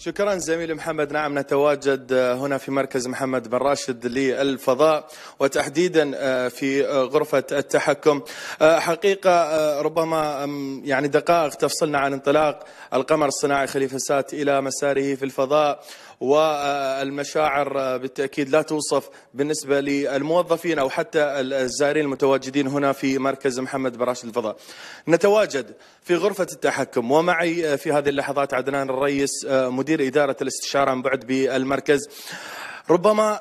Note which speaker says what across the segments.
Speaker 1: شكرا زميلي محمد نعم نتواجد آه، هنا في مركز محمد بن راشد للفضاء وتحديدا آه، في آه، غرفة التحكم حقيقة ربما يعني دقائق تفصلنا عن انطلاق القمر الصناعي خليفة سات إلى مساره في الفضاء والمشاعر بالتأكيد لا توصف بالنسبة للموظفين أو حتى الزائرين المتواجدين هنا في مركز محمد بن راشد الفضاء نتواجد في غرفة التحكم ومعي في هذه اللحظات عدنان الرئيس مدير مدير إدارة الاستشارة عن بعد بالمركز ربما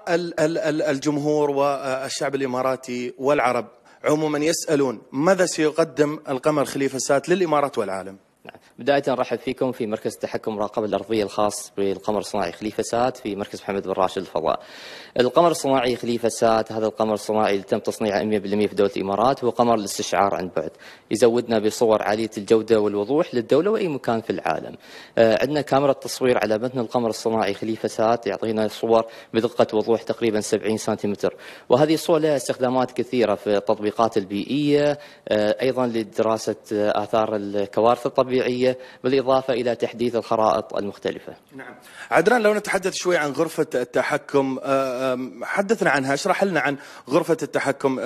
Speaker 1: الجمهور والشعب الإماراتي والعرب عموما يسألون ماذا سيقدم القمر خليفة سات للإمارات والعالم بداية نرحب فيكم في مركز التحكم والمراقبة الأرضية
Speaker 2: الخاص بالقمر الصناعي خليفة سات في مركز محمد بن راشد الفضاء. القمر الصناعي خليفة سات هذا القمر الصناعي اللي تم تصنيعه 100% في دولة الإمارات هو قمر للاستشعار عن بعد، يزودنا بصور عالية الجودة والوضوح للدولة وأي مكان في العالم. آه، عندنا كاميرا تصوير على متن القمر الصناعي خليفة سات يعطينا صور بدقة وضوح تقريبا 70 سنتيمتر، وهذه الصور لها استخدامات كثيرة في التطبيقات البيئية، آه، أيضا لدراسة آثار الكوارث الطبيعية الصحية بالإضافة إلى تحديث الخرائط المختلفة نعم
Speaker 1: عدنان لو نتحدث شوي عن غرفة التحكم آه، حدثنا عنها اشرح لنا عن غرفة التحكم آه،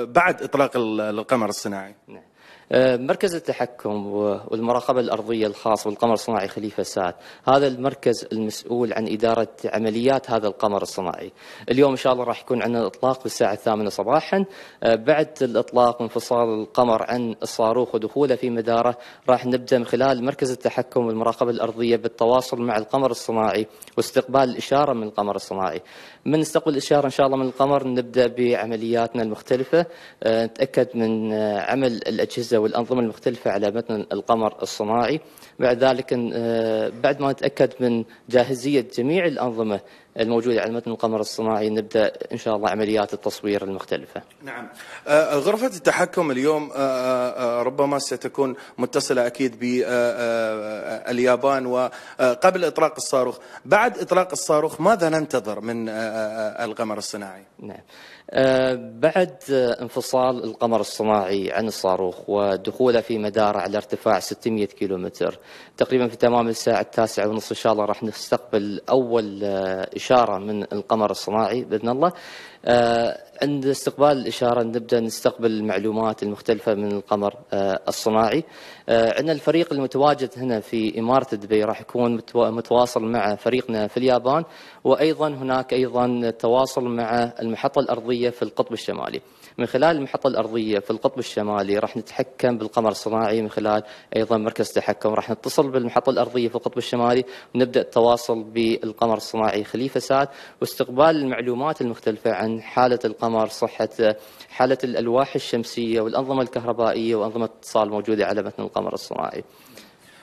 Speaker 1: آه، بعد إطلاق القمر الصناعي نعم آه،
Speaker 2: مركز التحكم والمراقبة الأرضية الخاص بالقمر الصناعي خليفة سعد هذا المركز المسؤول عن إدارة عمليات هذا القمر الصناعي اليوم إن شاء الله راح يكون عندنا إطلاق في الساعة الثامنة صباحا آه، بعد الإطلاق وانفصال القمر عن الصاروخ ودخوله في مداره راح نبدأ من خلال مركز التحكم والمراقبة الأرضية بالتواصل مع القمر الصناعي واستقبال الإشارة من القمر الصناعي من نستقبل الإشارة إن شاء الله من القمر نبدأ بعملياتنا المختلفة آه، نتأكد من عمل الأجهزة الاجهزه والانظمه المختلفه على متن القمر الصناعي بعد ذلك آه، بعد ما نتاكد من جاهزيه جميع الانظمه الموجودة على متن القمر الصناعي نبدأ إن شاء الله عمليات التصوير المختلفة نعم
Speaker 1: آه، آه، غرفة التحكم اليوم آه، ربما ستكون متصلة أكيد باليابان وقبل إطلاق الصاروخ بعد إطلاق الصاروخ ماذا ننتظر من القمر الصناعي؟ نعم
Speaker 2: بعد انفصال القمر الصناعي عن الصاروخ ودخوله في مداره على ارتفاع 600 كيلومتر تقريبا في تمام الساعة التاسعة ونصف إن شاء الله راح نستقبل أول إشارة من القمر الصناعي بإذن الله آه، عند استقبال الإشارة نبدأ نستقبل المعلومات المختلفة من القمر آه، الصناعي آه، عندنا الفريق المتواجد هنا في إمارة دبي راح يكون متواصل مع فريقنا في اليابان وأيضا هناك أيضا تواصل مع المحطة الأرضية في القطب الشمالي من خلال المحطة الأرضية في القطب الشمالي راح نتحكم بالقمر الصناعي من خلال أيضا مركز تحكم راح نتصل بالمحطة الأرضية في القطب الشمالي ونبدأ التواصل بالقمر الصناعي خليفة سات واستقبال المعلومات المختلفة عن عن حالة القمر صحته حالة الألواح الشمسية والأنظمة الكهربائية وأنظمة اتصال
Speaker 1: موجودة على متن القمر الصناعي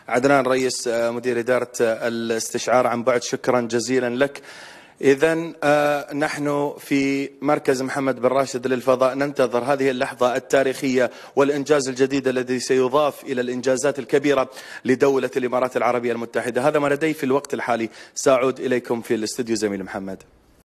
Speaker 1: عدنان رئيس آه، مدير إدارة آه، الاستشعار عن بعد شكرا جزيلا لك إذا آه، نحن في مركز محمد بن راشد للفضاء ننتظر هذه اللحظة التاريخية والإنجاز الجديد الذي سيضاف إلى الإنجازات الكبيرة لدولة الإمارات العربية المتحدة هذا ما لدي في الوقت الحالي سأعود إليكم في الاستديو زميل محمد